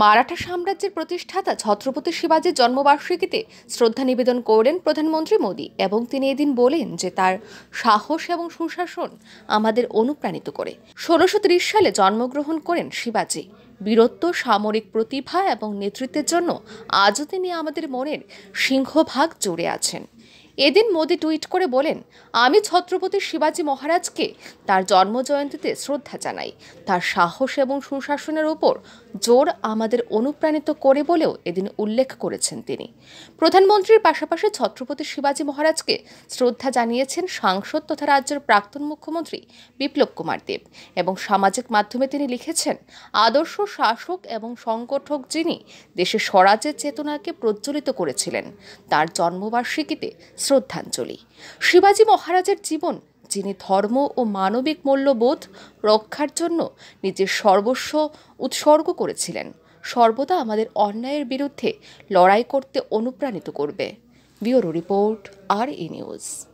মারাঠা সাম্রাজ্যের প্রতিষ্ঠাতা ছত্রপতি শিবাজীর জন্মবার্ষিকীতে শ্রদ্ধা নিবেদন করলেন প্রধানমন্ত্রী মোদী এবং তিনি এদিন বলেন যে তার সাহস এবং সুশাসন আমাদের অনুপ্রাণিত করে ষোলোশো সালে জন্মগ্রহণ করেন শিবাজী বীরত্ব সামরিক প্রতিভা এবং নেতৃত্বের জন্য আজও তিনি আমাদের মনের সিংহভাগ জুড়ে আছেন এদিন মোদি টুইট করে বলেন আমি ছত্রপতি শিবাজী মহারাজকে তার জন্মজয়ন্তীতে শ্রদ্ধা জানাই তার সাহস এবং সুশাসনের ওপর জোর আমাদের অনুপ্রাণিত করে বলেও এদিন উল্লেখ করেছেন তিনি প্রধানমন্ত্রীর পাশাপাশি ছত্রপতি শিবাজী মহারাজকে শ্রদ্ধা জানিয়েছেন সাংসদ তথা রাজ্যের প্রাক্তন মুখ্যমন্ত্রী বিপ্লব কুমার দেব এবং সামাজিক মাধ্যমে তিনি লিখেছেন আদর্শ শাসক এবং সংগঠক যিনি দেশে স্বরাজের চেতনাকে প্রজ্বলিত করেছিলেন তার জন্মবার্ষিকীতে শ্রদ্ধাঞ্জলি শিবাজী মহারাজের জীবন যিনি ধর্ম ও মানবিক মূল্যবোধ রক্ষার জন্য নিজের সর্বস্ব উৎসর্গ করেছিলেন সর্বদা আমাদের অন্যায়ের বিরুদ্ধে লড়াই করতে অনুপ্রাণিত করবে বিওরো রিপোর্ট আর ই নিউজ